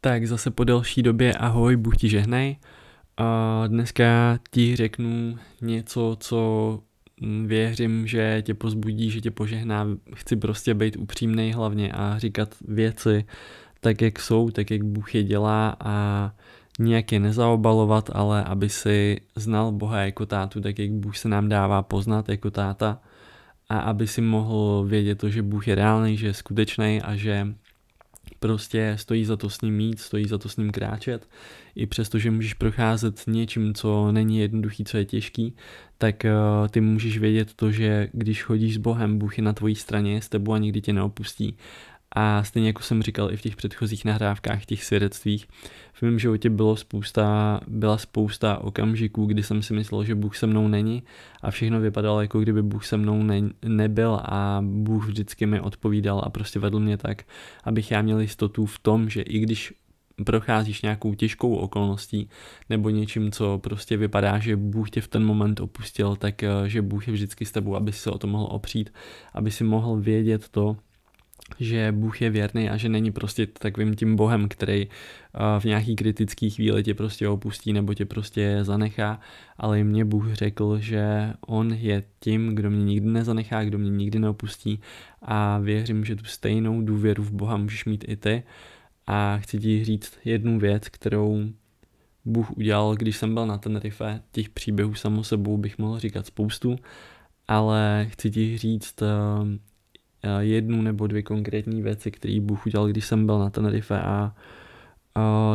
Tak zase po delší době ahoj, Bůh ti žehnej. A dneska ti řeknu něco, co mm, věřím, že tě pozbudí, že tě požehná. Chci prostě být upřímný hlavně a říkat věci tak, jak jsou, tak, jak Bůh je dělá a nějak je nezaobalovat, ale aby si znal Boha jako tátu, tak jak Bůh se nám dává poznat jako táta a aby si mohl vědět to, že Bůh je reálný, že je skutečný a že Prostě stojí za to s ním mít, stojí za to s ním kráčet. I přesto, že můžeš procházet něčím, co není jednoduchý, co je těžký, tak eh, ty můžeš vědět to, že když chodíš s Bohem, Bůh je na tvojí straně, je s tebou a nikdy tě neopustí. A stejně jako jsem říkal i v těch předchozích nahrávkách, těch svědectvích, v mém životě bylo spousta, byla spousta okamžiků, kdy jsem si myslel, že Bůh se mnou není a všechno vypadalo, jako kdyby Bůh se mnou ne, nebyl a Bůh vždycky mi odpovídal a prostě vedl mě tak, abych já měl jistotu v tom, že i když procházíš nějakou těžkou okolností nebo něčím, co prostě vypadá, že Bůh tě v ten moment opustil, tak eh, že Bůh je vždycky s tebou, aby si se o to mohl opřít, aby si mohl vědět to, že Bůh je věrný a že není prostě takovým tím Bohem, který eh, v nějaký kritický chvíli tě prostě opustí nebo tě prostě zanechá, ale i mě Bůh řekl, že On je tím, kdo mě nikdy nezanechá, kdo mě nikdy neopustí a věřím, že tu stejnou důvěru v Boha můžeš mít i ty a chci ti říct jednu věc, kterou Bůh udělal, když jsem byl na Tenerife, těch příběhů samo sebou bych mohl říkat spoustu, ale chci ti říct eh, Eh, jednu nebo dvě konkrétní věci, které Bůh udělal, když jsem byl na Tenerife a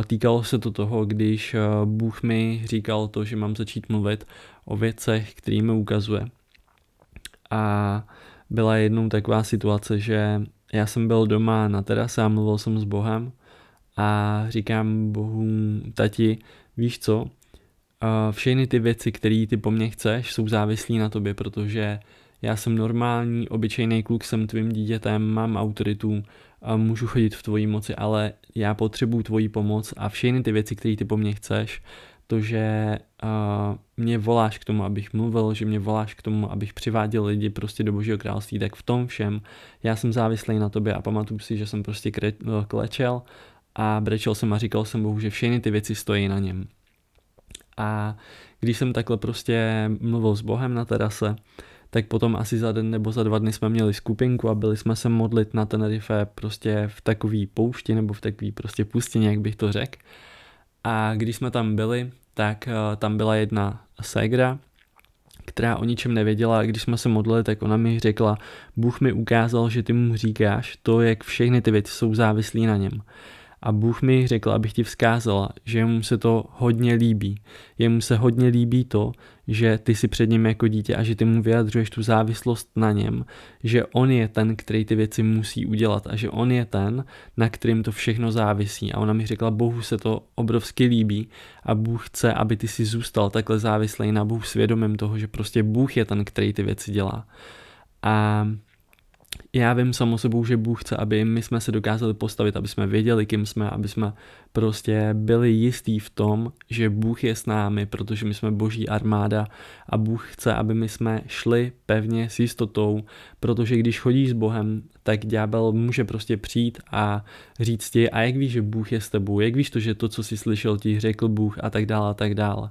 týkalo se to toho, když eh, Bůh mi říkal to, že mám začít mluvit o věcech, které mi ukazuje. A byla jednou taková situace, že já jsem byl doma na terase a mluvil jsem s Bohem a říkám Bohu, tati, víš co, eh, všechny ty věci, které ty po mně chceš, jsou závislí na tobě, protože já jsem normální, obyčejný kluk, jsem tvým dítětem, mám autoritu, a můžu chodit v tvojí moci, ale já potřebuju tvoji pomoc a všechny ty věci, které ty po mně chceš, to, že uh, mě voláš k tomu, abych mluvil, že mě voláš k tomu, abych přiváděl lidi prostě do božího království, tak v tom všem já jsem závislý na tobě a pamatuju si, že jsem prostě kre- klečel a brečel jsem a říkal jsem Bohu, že všechny ty věci stojí na něm. A když jsem takhle prostě mluvil s Bohem na terase, tak potom asi za den nebo za dva dny jsme měli skupinku a byli jsme se modlit na Tenerife prostě v takový poušti nebo v takový prostě pustině, jak bych to řekl. A když jsme tam byli, tak eh, tam byla jedna ségra, která o ničem nevěděla a když jsme se modlili, tak ona mi řekla, Bůh mi ukázal, že ty mu říkáš to, jak všechny ty věci jsou závislí na něm. A Bůh mi řekl, abych ti vzkázala, že mu se to hodně líbí. Jemu se hodně líbí to, že ty si před ním jako dítě a že ty mu vyjadřuješ tu závislost na něm, že on je ten, který ty věci musí udělat a že on je ten, na kterým to všechno závisí. A ona mi řekla, Bohu se to obrovsky líbí a Bůh chce, aby ty si zůstal takhle závislý na Bůh svědomím toho, že prostě Bůh je ten, který ty věci dělá. A já vím samo sebou, že Bůh chce, aby my jsme se dokázali postavit, aby jsme věděli, kým jsme, aby jsme prostě byli jistí v tom, že Bůh je s námi, protože my jsme boží armáda a Bůh chce, aby my jsme šli pevně s jistotou, protože když chodíš s Bohem, tak ďábel může prostě přijít a říct ti, a jak víš, že Bůh je s tebou, jak víš to, že to, co jsi slyšel, ti řekl Bůh a tak dále a tak dále.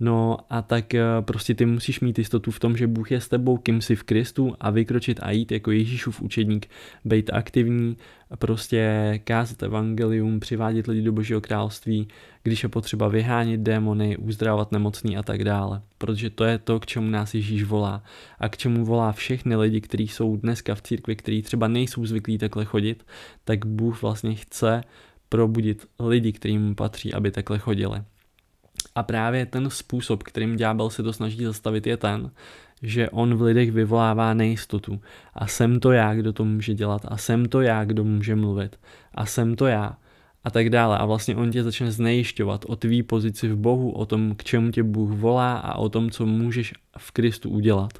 No a tak eh, prostě ty musíš mít jistotu v tom, že Bůh je s tebou, kým jsi v Kristu a vykročit a jít jako Ježíšův učedník, být aktivní, prostě kázat evangelium, přivádět lidi do božího království, když je potřeba vyhánět démony, uzdravovat nemocný a tak dále. Protože to je to, k čemu nás Ježíš volá a k čemu volá všechny lidi, kteří jsou dneska v církvi, kteří třeba nejsou zvyklí takhle chodit, tak Bůh vlastně chce probudit lidi, kterým patří, aby takhle chodili. A právě ten způsob, kterým ďábel se to snaží zastavit, je ten, že on v lidech vyvolává nejistotu. A jsem to já, kdo to může dělat, a jsem to já, kdo může mluvit, a jsem to já, a tak dále. A vlastně on tě začne znejišťovat o tvý pozici v Bohu, o tom, k čemu tě Bůh volá a o tom, co můžeš v Kristu udělat.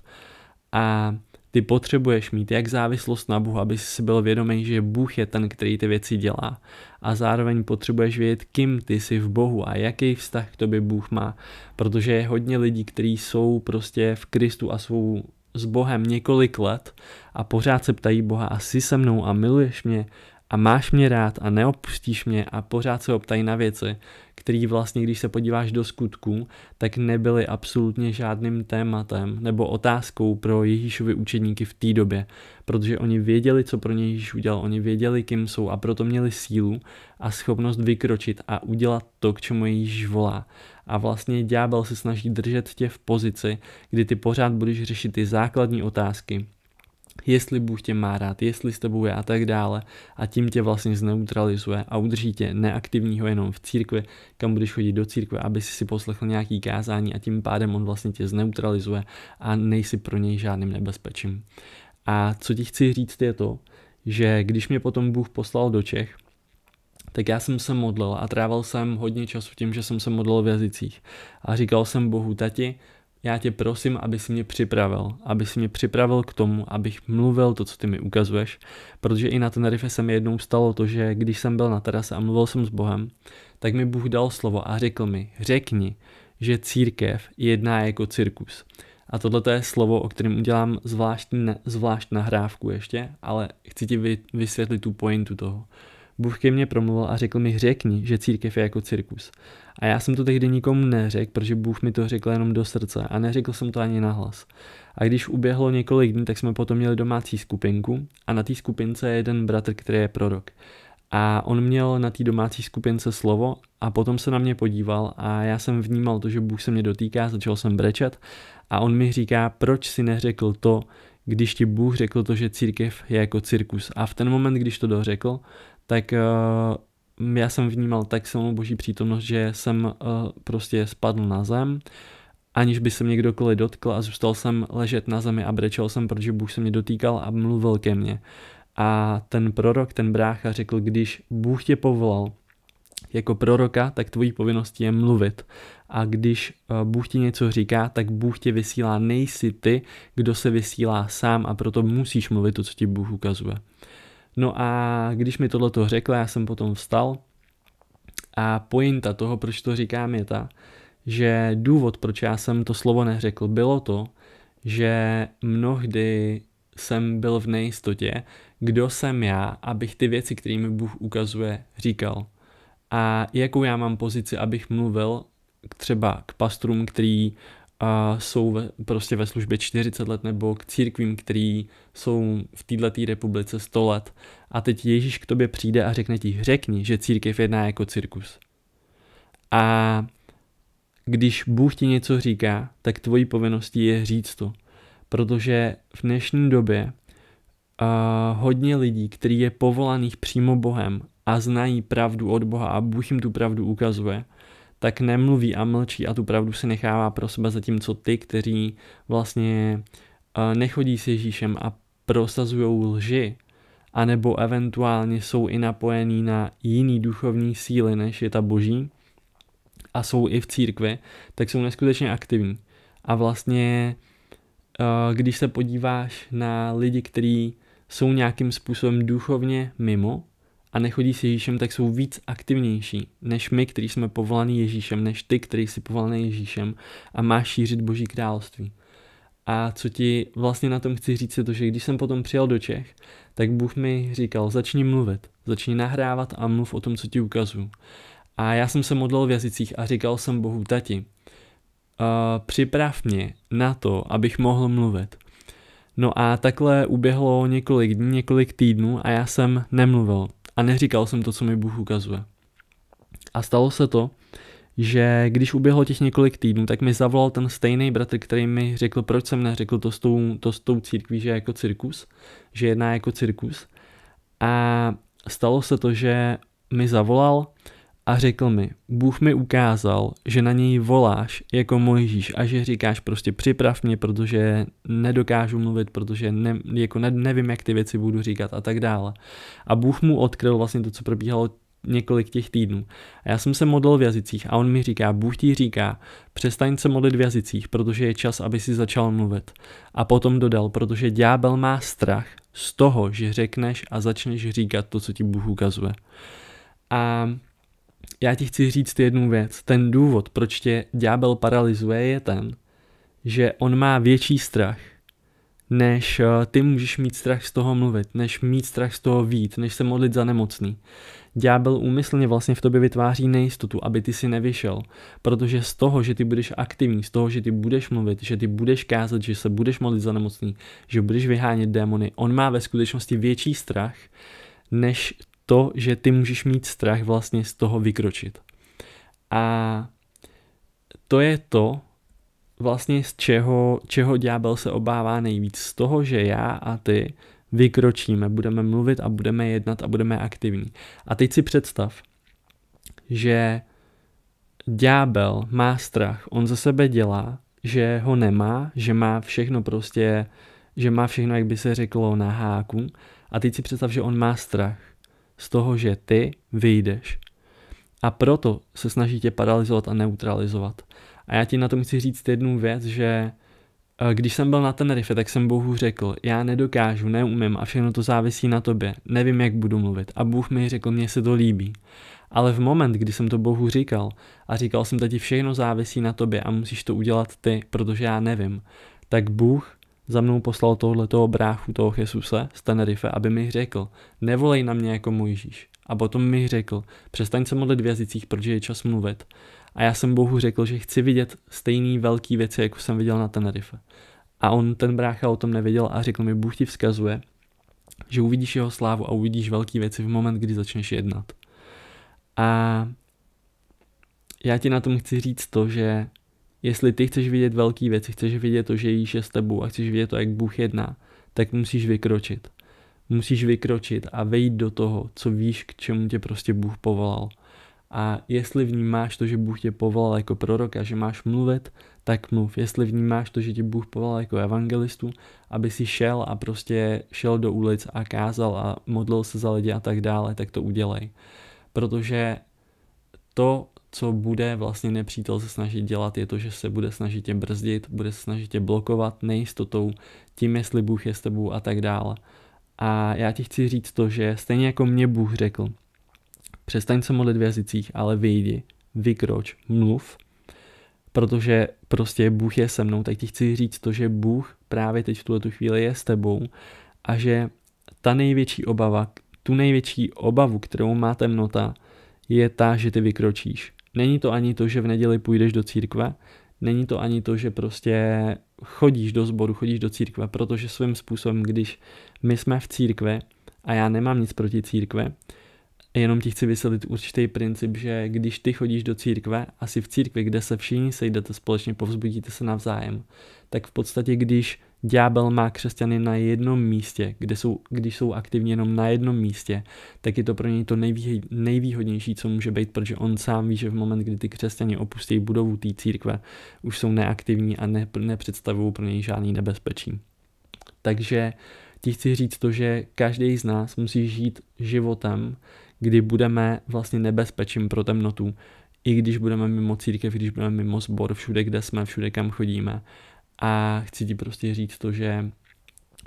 A ty potřebuješ mít jak závislost na Bohu, aby si byl vědomý, že Bůh je ten, který ty věci dělá. A zároveň potřebuješ vědět, kým ty jsi v Bohu a jaký vztah k tobě Bůh má. Protože je hodně lidí, kteří jsou prostě v Kristu a svou s Bohem několik let a pořád se ptají Boha, a jsi se mnou a miluješ mě a máš mě rád a neopustíš mě a pořád se optají na věci, které vlastně, když se podíváš do skutků, tak nebyly absolutně žádným tématem nebo otázkou pro Ježíšovi učeníky v té době, protože oni věděli, co pro ně Ježíš udělal, oni věděli, kým jsou a proto měli sílu a schopnost vykročit a udělat to, k čemu Ježíš volá. A vlastně ďábel se snaží držet tě v pozici, kdy ty pořád budeš řešit ty základní otázky, jestli Bůh tě má rád, jestli s tebou je a tak dále a tím tě vlastně zneutralizuje a udrží tě neaktivního jenom v církvi, kam budeš chodit do církve, aby si si poslechl nějaký kázání a tím pádem on vlastně tě zneutralizuje a nejsi pro něj žádným nebezpečím. A co ti chci říct je to, že když mě potom Bůh poslal do Čech, tak já jsem se modlil a trával jsem hodně času tím, že jsem se modlil v jazycích. A říkal jsem Bohu, tati, já tě prosím, aby si mě připravil, aby si mě připravil k tomu, abych mluvil to, co ty mi ukazuješ, protože i na ten rife se mi jednou stalo to, že když jsem byl na terase a mluvil jsem s Bohem, tak mi Bůh dal slovo a řekl mi, řekni, že církev jedná jako cirkus. A tohle je slovo, o kterém udělám zvláštní, zvlášť nahrávku ještě, ale chci ti vysvětlit tu pointu toho. Bůh ke mně promluvil a řekl mi, řekni, že církev je jako cirkus. A já jsem to tehdy nikomu neřekl, protože Bůh mi to řekl jenom do srdce a neřekl jsem to ani nahlas. A když uběhlo několik dní, tak jsme potom měli domácí skupinku a na té skupince je jeden bratr, který je prorok. A on měl na té domácí skupince slovo a potom se na mě podíval a já jsem vnímal to, že Bůh se mě dotýká, začal jsem brečet a on mi říká, proč si neřekl to, když ti Bůh řekl to, že církev je jako cirkus. A v ten moment, když to dořekl tak uh, já jsem vnímal tak silnou boží přítomnost, že jsem uh, prostě spadl na zem, aniž by se mě kdokoliv dotkl a zůstal jsem ležet na zemi a brečel jsem, protože Bůh se mě dotýkal a mluvil ke mně. A ten prorok, ten brácha řekl, když Bůh tě povolal jako proroka, tak tvojí povinností je mluvit. A když eh, Bůh ti něco říká, tak Bůh tě vysílá, nejsi ty, kdo se vysílá sám a proto musíš mluvit to, co ti Bůh ukazuje. No a když mi to řekla, já jsem potom vstal a pointa toho, proč to říkám, je ta, že důvod, proč já jsem to slovo neřekl, bylo to, že mnohdy jsem byl v nejistotě, kdo jsem já, abych ty věci, kterými Bůh ukazuje, říkal. A jakou já mám pozici, abych mluvil třeba k pastrům, který a jsou ve, prostě ve službě 40 let nebo k církvím, který jsou v této republice 100 let. A teď Ježíš k tobě přijde a řekne ti, řekni, že církev jedná jako cirkus. A když Bůh ti něco říká, tak tvojí povinností je říct to. Protože v dnešní době uh, hodně lidí, který je povolaných přímo Bohem a znají pravdu od Boha a Bůh jim tu pravdu ukazuje – tak nemluví a mlčí a tu pravdu si nechává pro sebe, zatímco ty, kteří vlastně eh, nechodí s Ježíšem a prosazují lži, anebo eventuálně jsou i napojení na jiný duchovní síly, než je ta boží, a jsou i v církvi, tak jsou neskutečně aktivní. A vlastně, eh, když se podíváš na lidi, kteří jsou nějakým způsobem duchovně mimo, a nechodí s Ježíšem, tak jsou víc aktivnější než my, kteří jsme povolaní Ježíšem, než ty, který jsi povolaný Ježíšem a má šířit Boží království. A co ti vlastně na tom chci říct je to, že když jsem potom přijel do Čech, tak Bůh mi říkal, začni mluvit, začni nahrávat a mluv o tom, co ti ukazuju. A já jsem se modlil v jazycích a říkal jsem Bohu, tati, uh, připrav mě na to, abych mohl mluvit. No a takhle uběhlo několik dní, několik týdnů a já jsem nemluvil a neříkal jsem to, co mi Bůh ukazuje. A stalo se to, že když uběhlo těch několik týdnů, tak mi zavolal ten stejný bratr, který mi řekl, proč jsem neřekl to s tou, to s tou církví, že je jako cirkus, že jedná jako cirkus. A stalo se to, že mi zavolal, a řekl mi, Bůh mi ukázal, že na něj voláš jako Mojžíš a že říkáš prostě připrav mě, protože nedokážu mluvit, protože ne, jako ne, nevím, jak ty věci budu říkat a tak dále. A Bůh mu odkryl vlastně to, co probíhalo několik těch týdnů. A já jsem se modlil v jazycích a on mi říká, Bůh ti říká, přestaň se modlit v jazycích, protože je čas, aby si začal mluvit. A potom dodal, protože ďábel má strach z toho, že řekneš a začneš říkat to, co ti Bůh ukazuje. A já ti chci říct jednu věc. Ten důvod, proč tě ďábel paralizuje, je ten, že on má větší strach, než eh, ty můžeš mít strach z toho mluvit, než mít strach z toho vít, než se modlit za nemocný. Ďábel úmyslně vlastně v tobě vytváří nejistotu, aby ty si nevyšel, protože z toho, že ty budeš aktivní, z toho, že ty budeš mluvit, že ty budeš kázat, že se budeš modlit za nemocný, že budeš vyhánět démony, on má ve skutečnosti větší strach, než to, že ty můžeš mít strach vlastně z toho vykročit. A to je to, vlastně z čeho, čeho ďábel se obává nejvíc. Z toho, že já a ty vykročíme, budeme mluvit a budeme jednat a budeme aktivní. A teď si představ, že ďábel má strach, on ze sebe dělá, že ho nemá, že má všechno prostě, že má všechno, jak by se řeklo, na háku. A teď si představ, že on má strach z toho, že ty vyjdeš. A proto se snaží tě paralizovat a neutralizovat. A já ti na tom chci říct jednu věc, že eh, když jsem byl na Tenerife, tak jsem Bohu řekl, já nedokážu, neumím a všechno to závisí na tobě, nevím, jak budu mluvit. A Bůh mi řekl, mně se to líbí. Ale v moment, kdy jsem to Bohu říkal a říkal jsem, tati, všechno závisí na tobě a musíš to udělat ty, protože já nevím, tak Bůh za mnou poslal tohleto bráchu, toho Jesuse z Tenerife, aby mi řekl, nevolej na mě jako Ježíš. A potom mi řekl, přestaň se modlit v jazycích, protože je čas mluvit. A já jsem Bohu řekl, že chci vidět stejný velký věci, jako jsem viděl na Tenerife. A on, ten brácha, o tom nevěděl a řekl mi, Bůh ti vzkazuje, že uvidíš jeho slávu a uvidíš velké věci v moment, kdy začneš jednat. A já ti na tom chci říct to, že Jestli ty chceš vidět velké věci, chceš vidět to, že jíš je s tebou a chceš vidět to, jak Bůh jedná, tak musíš vykročit. Musíš vykročit a vejít do toho, co víš, k čemu tě prostě Bůh povolal. A jestli vnímáš to, že Bůh tě povolal jako proroka, že máš mluvit, tak mluv. Jestli vnímáš to, že tě Bůh povolal jako evangelistu, aby si šel a prostě šel do ulic a kázal a modlil se za lidi a tak dále, tak to udělej. Protože to, co bude vlastně nepřítel se snažit dělat, je to, že se bude snažit tě brzdit, bude se snažit tě blokovat nejistotou, tím, jestli Bůh je s tebou a tak dále. A já ti chci říct to, že stejně jako mě Bůh řekl, přestaň se modlit v jazycích, ale vyjdi, vykroč, mluv, protože prostě Bůh je se mnou, tak ti chci říct to, že Bůh právě teď v tuhle chvíli je s tebou a že ta největší obava, tu největší obavu, kterou má temnota, je ta, že ty vykročíš. Není to ani to, že v neděli půjdeš do církve, není to ani to, že prostě chodíš do sboru, chodíš do církve, protože svým způsobem, když my jsme v církve a já nemám nic proti církve, jenom ti chci vysvětlit určitý princip, že když ty chodíš do církve, asi v církvi, kde se všichni sejdete společně, povzbudíte se navzájem, tak v podstatě, když ďábel má křesťany na jednom místě, kde jsou, když jsou aktivní jenom na jednom místě, tak je to pro něj to nejvý, nejvýhodnější, co může být, protože on sám ví, že v moment, kdy ty křesťany opustí budovu té církve, už jsou neaktivní a ne, nepředstavují pro něj žádný nebezpečí. Takže ti chci říct to, že každý z nás musí žít životem, kdy budeme vlastně nebezpečím pro temnotu, i když budeme mimo církev, když budeme mimo sbor, všude, kde jsme, všude, kam chodíme a chci ti prostě říct to, že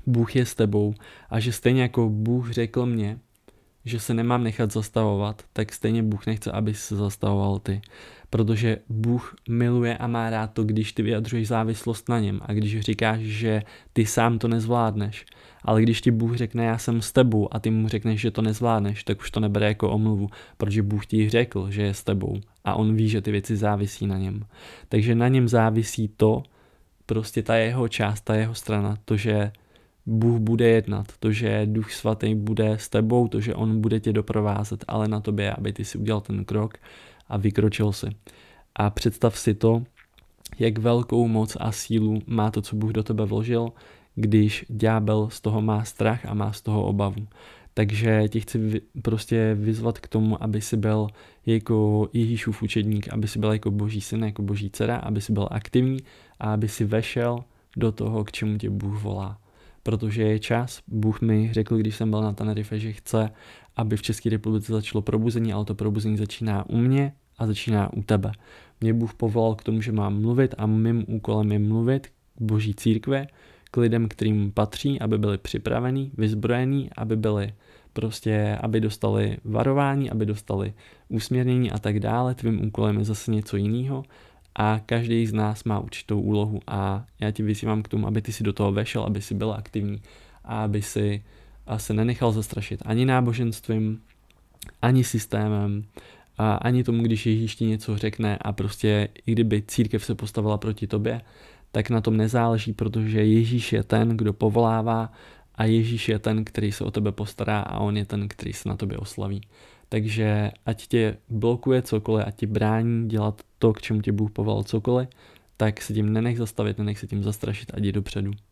Bůh je s tebou a že stejně jako Bůh řekl mně, že se nemám nechat zastavovat, tak stejně Bůh nechce, aby se zastavoval ty. Protože Bůh miluje a má rád to, když ty vyjadřuješ závislost na něm a když říkáš, že ty sám to nezvládneš. Ale když ti Bůh řekne, já jsem s tebou a ty mu řekneš, že to nezvládneš, tak už to nebere jako omluvu, protože Bůh ti řekl, že je s tebou a on ví, že ty věci závisí na něm. Takže na něm závisí to, prostě ta jeho část, ta jeho strana, to, že Bůh bude jednat, to, že Duch Svatý bude s tebou, to, že On bude tě doprovázet, ale na tobě, aby ty si udělal ten krok a vykročil si. A představ si to, jak velkou moc a sílu má to, co Bůh do tebe vložil, když ďábel z toho má strach a má z toho obavu. Takže tě chci prostě vyzvat k tomu, aby si byl jako Ježíšův učedník, aby si byl jako boží syn, jako boží dcera, aby si byl aktivní a aby si vešel do toho, k čemu tě Bůh volá. Protože je čas, Bůh mi řekl, když jsem byl na Tenerife, že chce, aby v České republice začalo probuzení, ale to probuzení začíná u mě a začíná u tebe. Mě Bůh povolal k tomu, že mám mluvit a mým úkolem je mluvit k boží církve, k lidem, kterým patří, aby byli připravení, vyzbrojení, aby byli prostě aby dostali varování, aby dostali usměrnění a tak dále. Tvým úkolem je zase něco jiného a každý z nás má určitou úlohu a já ti vyzývám k tomu, aby ty si do toho vešel, aby si byl aktivní a aby si se nenechal zastrašit ani náboženstvím, ani systémem, a ani tomu, když Ježíš ti něco řekne a prostě i kdyby církev se postavila proti tobě, tak na tom nezáleží, protože Ježíš je ten, kdo povolává a Ježíš je ten, který se o tebe postará a on je ten, který se na tobě oslaví. Takže ať tě blokuje cokoliv, ať ti brání dělat to, k čemu tě Bůh povolal cokoliv, tak se tím nenech zastavit, nenech se tím zastrašit a jdi dopředu.